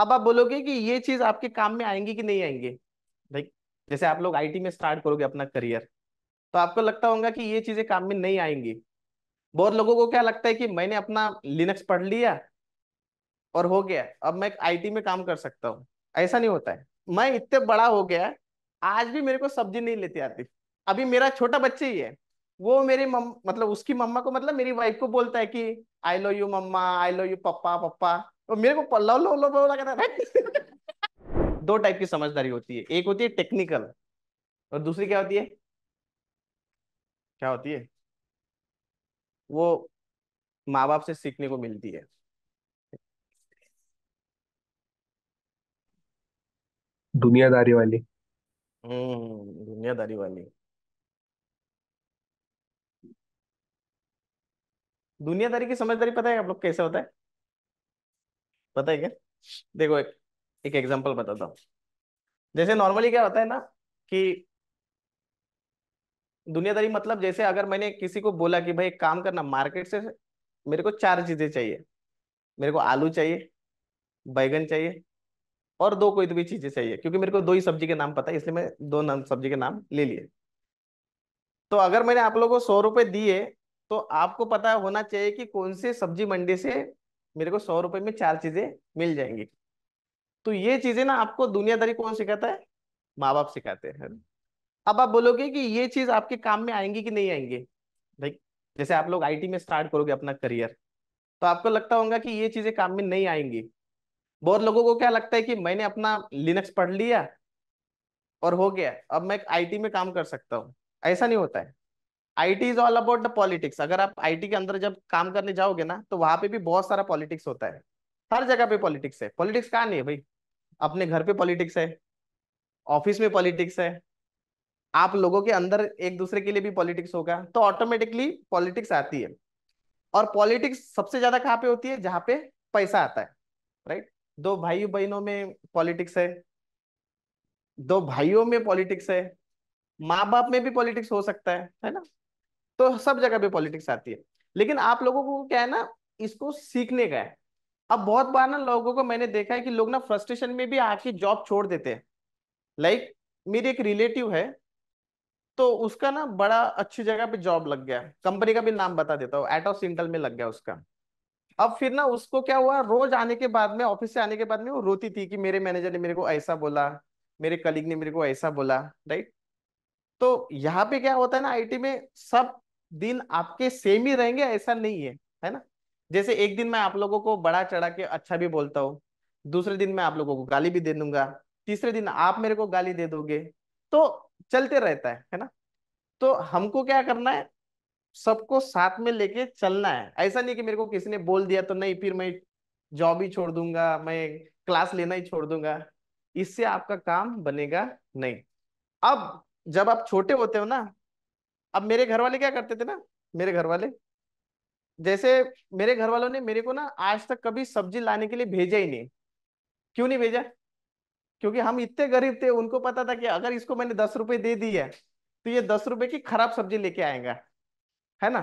अब आप बोलोगे कि ये चीज आपके काम में आएंगी कि नहीं आएंगे लाइक जैसे आप लोग आईटी में स्टार्ट करोगे अपना करियर तो आपको लगता होगा कि ये चीजें काम में नहीं आएंगी बहुत लोगों को क्या लगता है कि मैंने अपना लिनक्स पढ़ लिया और हो गया अब मैं आईटी में काम कर सकता हूँ ऐसा नहीं होता है मैं इतने बड़ा हो गया आज भी मेरे को सब्जी नहीं लेती आती अभी मेरा छोटा बच्चे ही है वो मेरी मम मतलब उसकी मम्मा को मतलब मेरी वाइफ को बोलता है कि I love you mamma I love you papa papa तो मेरे को लव लो लो, लो लगा था दो टाइप की समझदारी होती है एक होती है टेक्निकल और दूसरी क्या होती है क्या होती है वो माँ बाप से सीखने को मिलती है दुनियादारी वाली हम्म दुनियादारी वाली दुनियादारी की समझदारी पता है आप लोग कैसे होता है पता है क्या देखो एक एक एग्जांपल बताता हूँ जैसे नॉर्मली क्या होता है ना कि दुनियादारी मतलब जैसे अगर मैंने किसी को बोला कि भाई काम करना मार्केट से मेरे को चार चीजें चाहिए मेरे को आलू चाहिए बैगन चाहिए और दो कोई भी चीजें चाहिए क्योंकि मेरे को दो ही सब्जी के नाम पता है इसलिए मैं दो नाम सब्जी के नाम ले लिए तो अगर मैंने आप लोगों को सौ रुपए दिए तो आपको पता होना चाहिए कि कौन से सब्जी मंडी से मेरे को सौ रुपए में चार चीजें मिल जाएंगी तो ये चीजें ना आपको दुनियादारी कौन सिखाता है माँ बाप सिखाते हैं अब आप बोलोगे कि ये चीज आपके काम में आएंगी कि नहीं आएंगे लाइक जैसे आप लोग आईटी में स्टार्ट करोगे अपना करियर तो आपको लगता होगा कि ये चीजें काम में नहीं आएंगी बहुत लोगों को क्या लगता है कि मैंने अपना लिनक्स पढ़ लिया और हो गया अब मैं आईटी में काम कर सकता हूँ ऐसा नहीं होता है IT is all about the politics अगर आप आईटी के अंदर जब काम करने जाओगे ना तो वहां पे भी बहुत सारा पॉलिटिक्स होता है हर जगह पे पॉलिटिक्स है पॉलिटिक्स कहाँ नहीं है भाई अपने घर पे पॉलिटिक्स है ऑफिस में पॉलिटिक्स है आप लोगों के अंदर एक दूसरे के लिए भी पॉलिटिक्स होगा तो ऑटोमेटिकली पॉलिटिक्स आती है और पॉलिटिक्स सबसे ज्यादा कहाँ पे होती है जहाँ पे पैसा आता है राइट दो भाई बहनों में पॉलिटिक्स है दो भाइयों में पॉलिटिक्स है माँ बाप में भी पॉलिटिक्स हो सकता है है ना तो सब जगह पे पॉलिटिक्स आती है लेकिन आप लोगों को क्या है ना इसको सीखने का है अब बहुत बार ना लोगों को मैंने देखा है कि लोग ना फ्रस्ट्रेशन में भी आके जॉब छोड़ देते हैं लाइक मेरी एक रिलेटिव है तो उसका ना बड़ा अच्छी जगह पे जॉब लग गया कंपनी का भी नाम बता देता हूँ एटो सिंटल में लग गया उसका अब फिर ना उसको क्या हुआ रोज आने के बाद में ऑफिस से आने के बाद में वो रोती थी कि मेरे मैनेजर ने मेरे को ऐसा बोला मेरे कलीग ने मेरे को ऐसा बोला राइट तो यहाँ पे क्या होता है ना आईटी में सब दिन आपके सेम ही रहेंगे ऐसा नहीं है है ना जैसे एक दिन मैं आप लोगों को बड़ा चढ़ा के अच्छा भी बोलता हूँ दूसरे दिन मैं आप लोगों को गाली भी दे दूंगा तीसरे दिन आप मेरे को गाली दे दोगे तो चलते रहता है है ना तो हमको क्या करना है सबको साथ में लेके चलना है ऐसा नहीं कि मेरे को किसी ने बोल दिया तो नहीं फिर मैं जॉब ही छोड़ दूंगा मैं क्लास लेना ही छोड़ दूंगा इससे आपका काम बनेगा नहीं अब जब आप छोटे होते हो ना अब मेरे घर वाले क्या करते थे ना मेरे घर वाले जैसे मेरे घर वालों ने मेरे को ना आज तक कभी सब्जी लाने के लिए भेजा ही नहीं क्यों नहीं भेजा क्योंकि हम इतने गरीब थे उनको पता था कि अगर इसको मैंने दस रुपए दे दी है तो ये दस रुपए की खराब सब्जी लेके आएगा है ना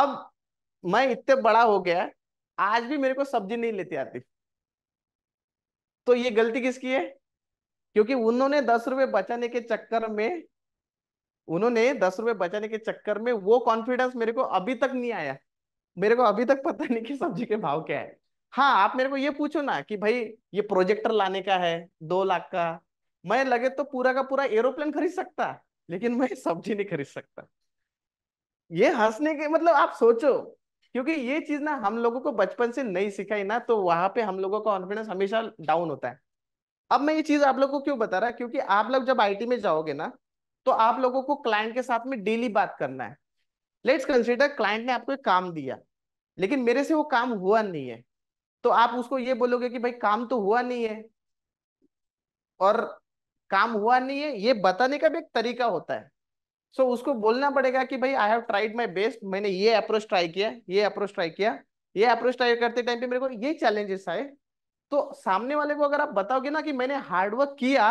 अब मैं इतने बड़ा हो गया आज भी मेरे को सब्जी नहीं लेती आती तो ये गलती किसकी है क्योंकि उन्होंने दस रुपए बचाने के चक्कर में उन्होंने दस रुपए बचाने के चक्कर में वो कॉन्फिडेंस मेरे को अभी तक नहीं आया मेरे को अभी तक पता नहीं कि सब्जी के भाव क्या है हाँ आप मेरे को ये पूछो ना कि भाई ये प्रोजेक्टर लाने का है दो लाख का मैं लगे तो पूरा का पूरा एरोप्लेन खरीद सकता लेकिन मैं सब्जी नहीं खरीद सकता ये हंसने के मतलब आप सोचो क्योंकि ये चीज ना हम लोगों को बचपन से नहीं सिखाई ना तो वहां पे हम लोगों का कॉन्फिडेंस हमेशा डाउन होता है अब मैं ये चीज आप लोगों को क्यों बता रहा क्योंकि आप लोग जब आईटी में जाओगे ना तो आप लोगों को क्लाइंट के साथ में डेली बात करना है लेट्स कंसिडर क्लाइंट ने आपको एक काम दिया लेकिन मेरे से वो काम हुआ नहीं है तो आप उसको ये बोलोगे कि भाई काम तो हुआ नहीं है और काम हुआ नहीं है ये बताने का भी एक तरीका होता है सो so, उसको बोलना पड़ेगा कि भाई I have tried my best मैंने ये अप्रोच ट्राई किया ये अप्रोच ट्राई किया ये अप्रोच ट्राई करते टाइम पे मेरे को ये चैलेंजेस आए तो सामने वाले को अगर आप बताओगे ना कि मैंने हार्डवर्क किया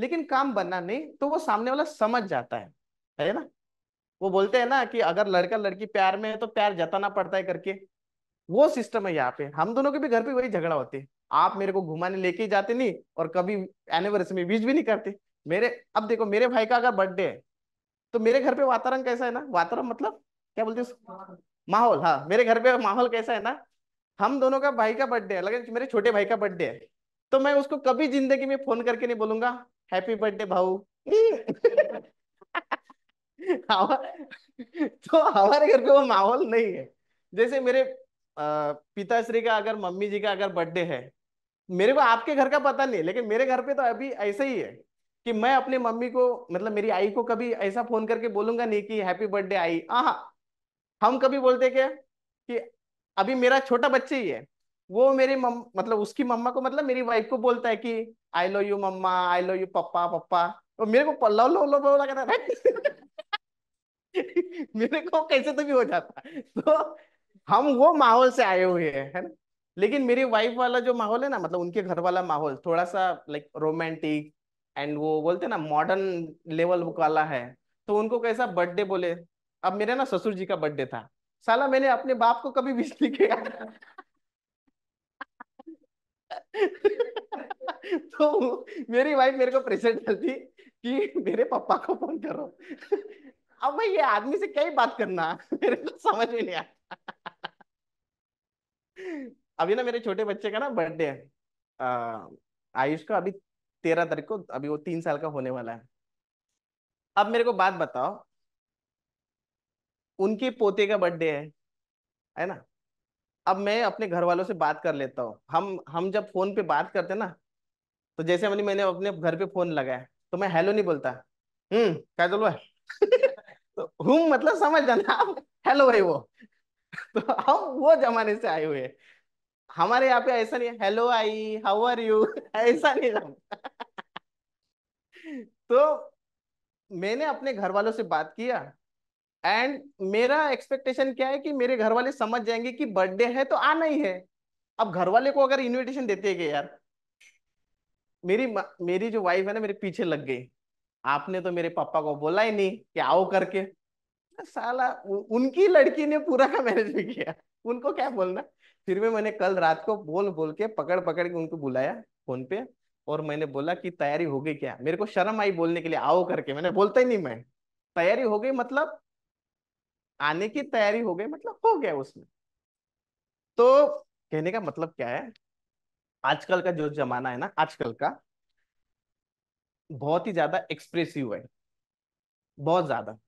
लेकिन काम बनना नहीं तो वो सामने वाला समझ जाता है है ना वो बोलते हैं ना कि अगर लड़का लड़की प्यार में है तो प्यार जताना पड़ता है करके वो सिस्टम है यहाँ पे हम दोनों के भी घर पे वही झगड़ा होते आप मेरे को घुमाने लेके जाते नहीं और कभी एनिवर्सरी में विज भी नहीं करते मेरे अब देखो मेरे भाई का अगर बर्थडे है तो मेरे घर पे वातावरण कैसा है ना वातावरण मतलब क्या बोलते हैं माहौल हाँ मेरे घर पे माहौल कैसा है ना हम दोनों का भाई का बर्थडे है लगे मेरे छोटे भाई का बर्थडे है तो मैं उसको कभी जिंदगी में फोन करके नहीं बोलूंगा हैप्पी बर्थडे भाऊ तो हमारे घर पे वो माहौल नहीं है जैसे मेरे पिताश्री का अगर मम्मी जी का अगर बर्थडे है मेरे को आपके घर का पता नहीं है लेकिन मेरे घर पे तो अभी ऐसे ही है कि मैं अपने मम्मी को मतलब मेरी आई को कभी ऐसा फोन करके बोलूंगा नहीं कि हैप्पी बर्थडे आई हाँ हम कभी बोलते क्या कि अभी मेरा छोटा बच्चे ही है वो मेरी मम, मतलब उसकी मम्मा को मतलब मेरी वाइफ को बोलता है कि I love you mamma I love you papa papa तो मेरे को पल्ला लो लो बोला है मेरे को कैसे तो भी हो जाता तो हम वो माहौल से आए हुए हैं है ना लेकिन मेरी वाइफ वाला जो माहौल है ना मतलब उनके घर वाला माहौल थोड़ा सा लाइक रोमांटिक एंड वो बोलते ना मॉडर्न लेवल वाला है तो उनको कैसा बर्थडे बोले अब मेरे ना ससुर जी का बर्थडे था साला मैंने अपने बाप को कभी विश नहीं किया तो मेरी वाइफ मेरे को प्रेशर डालती कि मेरे पापा को फोन करो अब भाई ये आदमी से कई बात करना मेरे को समझ में नहीं आता अभी ना मेरे छोटे बच्चे का ना बर्थडे है आयुष का अभी तेरह तारीख को अभी वो तीन साल का होने वाला है अब मेरे को बात बताओ उनके पोते का बर्थडे है है ना अब मैं अपने घर वालों से बात कर लेता हूँ हम हम जब फोन पे बात करते ना तो जैसे मैंने मैंने अपने घर पे फोन लगाया तो मैं हेलो नहीं बोलता हम्म क्या चलो तो हम मतलब समझ जाना आप हेलो भाई वो तो हम वो जमाने से आए हुए हमारे यहाँ पे ऐसा नहीं hello I how are you ऐसा नहीं जम तो मैंने अपने घर वालों से बात किया एंड मेरा एक्सपेक्टेशन क्या है कि मेरे घर वाले समझ जाएंगे कि बर्थडे है तो आना ही है अब घर वाले को अगर इन्विटेशन देते गए यार मेरी मेरी जो वाइफ है ना मेरे पीछे लग गई आपने तो मेरे पापा को बोला ही नहीं कि आओ करके साला उनकी लड़की ने पूरा का मैनेज भी किया उनको क्या बोलना फिर भी मैंने कल रात को बोल बोल के पकड़ पकड़ के उनको बुलाया फोन पे और मैंने बोला कि तैयारी हो गई क्या मेरे को शर्म आई बोलने के लिए आओ करके मैंने बोलता ही नहीं मैं तैयारी हो गई मतलब आने की तैयारी हो गई मतलब हो गया उसमें तो कहने का मतलब क्या है आजकल का जो जमाना है ना आजकल का बहुत ही ज्यादा एक्सप्रेसिव है बहुत ज्यादा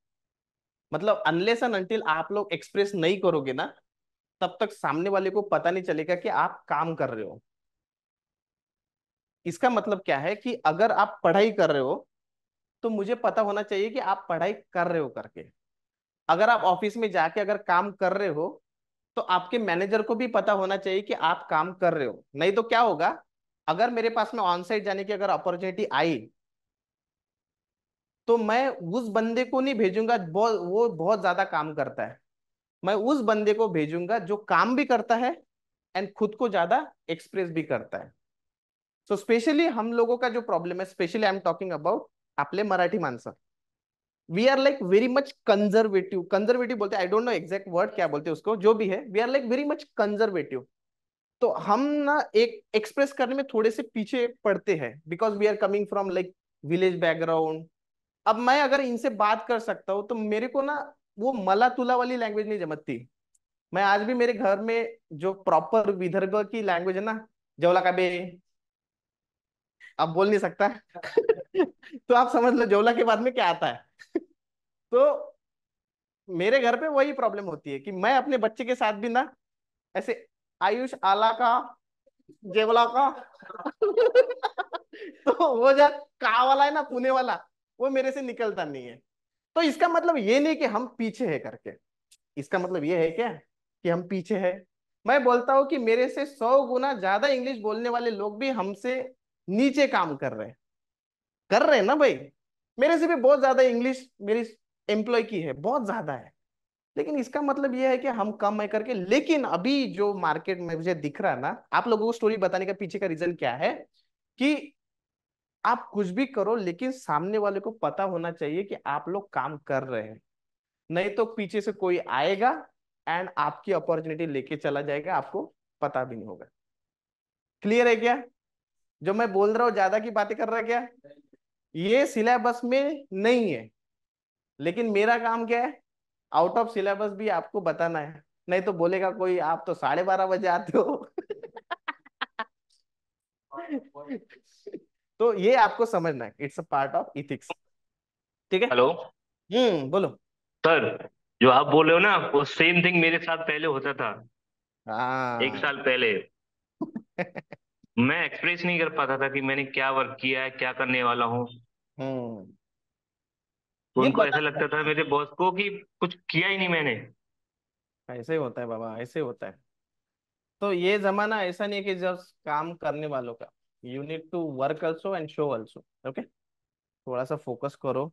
मतलब अनलेस एंड अनटिल आप लोग एक्सप्रेस नहीं करोगे ना तब तक सामने वाले को पता नहीं चलेगा कि आप काम कर रहे हो इसका मतलब क्या है कि अगर आप पढ़ाई कर रहे हो तो मुझे पता होना चाहिए कि आप पढ़ाई कर रहे हो करके अगर आप ऑफिस में जाके अगर काम कर रहे हो तो आपके मैनेजर को भी पता होना चाहिए कि आप काम कर रहे हो नहीं तो क्या होगा अगर मेरे पास में ऑन साइड जाने की अगर अपॉर्चुनिटी आई तो मैं उस बंदे को नहीं भेजूंगा वो बहुत ज्यादा काम करता है मैं उस बंदे को भेजूंगा जो काम भी करता है एंड खुद को ज्यादा एक्सप्रेस भी करता है सो so स्पेशली हम लोगों का जो प्रॉब्लम है specially I am talking about आपले मराठी माणसं we are like very much conservative conservative बोलते I don't know exact word क्या बोलते हैं उसको जो भी है we are like very much conservative तो हम ना एक एक्सप्रेस करने में थोड़े से पीछे पड़ते हैं because we are coming from like village background अब मैं अगर इनसे बात कर सकता हूँ तो मेरे को ना वो मला तुला वाली लैंग्वेज नहीं जमती मैं आज भी मेरे घर में जो प्रॉपर विदर्भ की लैंग्वेज है ना जवला का बे अब बोल नहीं सकता तो आप समझ लो जोला के बाद में क्या आता है तो मेरे घर पे वही प्रॉब्लम होती है कि मैं अपने बच्चे के साथ भी ना ऐसे आयुष आला का जेवला का तो वो जो का वाला है ना पुणे वाला वो मेरे से निकलता नहीं है तो इसका मतलब ये नहीं कि हम पीछे है करके इसका मतलब ये है क्या कि हम पीछे है मैं बोलता हूँ कि मेरे से सौ गुना ज्यादा इंग्लिश बोलने वाले लोग भी हमसे नीचे काम कर रहे हैं कर रहे हैं ना भाई मेरे से भी बहुत ज्यादा इंग्लिश मेरी एम्प्लॉय की है बहुत ज्यादा है लेकिन इसका मतलब यह है कि हम कम है करके लेकिन अभी जो मार्केट में मुझे दिख रहा है ना आप लोगों को स्टोरी बताने का पीछे का रीजन क्या है कि आप कुछ भी करो लेकिन सामने वाले को पता होना चाहिए कि आप लोग काम कर रहे हैं नहीं तो पीछे से कोई आएगा एंड आपकी अपॉर्चुनिटी लेके चला जाएगा आपको पता भी नहीं होगा क्लियर है क्या जो मैं बोल रहा हूँ ज्यादा की बातें कर रहा है क्या ये सिलेबस में नहीं है लेकिन मेरा काम क्या है आउट ऑफ सिलेबस भी आपको बताना है नहीं तो बोलेगा कोई आप तो साढ़े बारह बजे आते हो तो ये आपको समझना है it's a part of ethics ठीक है हेलो हम्म बोलो सर जो आप बोल रहे हो ना वो सेम थिंग मेरे साथ पहले होता था हाँ एक साल पहले मैं एक्सप्रेस नहीं कर पाता था कि मैंने क्या वर्क किया है क्या करने वाला हूँ हम्म। तो उनको ऐसा लगता था मेरे बॉस को कि कुछ किया ही नहीं मैंने ऐसे ही होता है बाबा ऐसे ही होता है तो ये जमाना ऐसा नहीं है कि जब काम करने वालों का you need to work also and show also okay थोड़ा सा फोकस करो